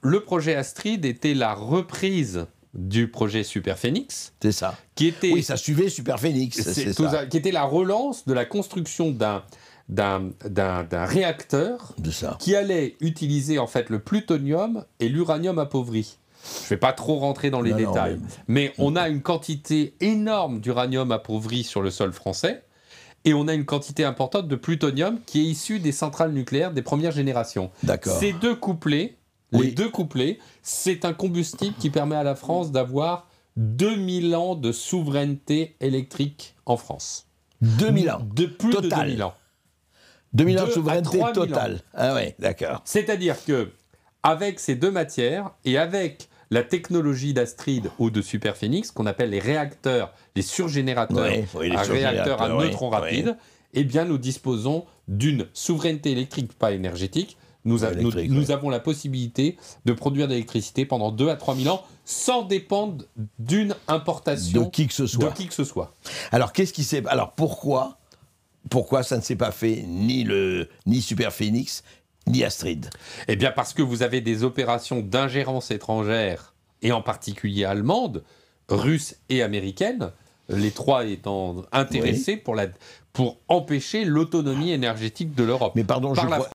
le projet Astrid était la reprise du projet Super Phoenix. C'est ça. Qui était, oui, ça suivait Super Phoenix. C'est qui était la relance de la construction d'un d'un réacteur de ça. qui allait utiliser en fait le plutonium et l'uranium appauvri. Je ne vais pas trop rentrer dans les détails, mais... on a une quantité énorme d'uranium appauvri sur le sol français et on a une quantité importante de plutonium qui est issu des centrales nucléaires des premières générations. Ces deux couplets les deux couplets. C'est un combustible qui permet à la France d'avoir 2000 ans de souveraineté électrique en France. 2000 ans. De plus de 2000 ans. 2000 ans de souveraineté totale. Ah oui, d'accord. C'est-à-dire que avec ces deux matières et avec la technologie d'Astrid ou de Superphénix, qu'on appelle les réacteurs, les surgénérateurs, les à réacteurs à neutrons rapides, eh bien nous disposons d'une souveraineté électrique, pas énergétique, nous, nous, avons la possibilité de produire de l'électricité pendant 2 à 3 000 ans sans dépendre d'une importation de qui que ce soit. qui que ce soit. Alors, qu'est-ce qui s'est. Alors, pourquoi, pourquoi ça ne s'est pas fait ni, le, ni Super Phoenix, ni Astrid Eh bien, parce que vous avez des opérations d'ingérence étrangère, et en particulier allemande, russe et américaine, les trois étant intéressés pour, la, pour empêcher l'autonomie énergétique de l'Europe. Mais pardon, je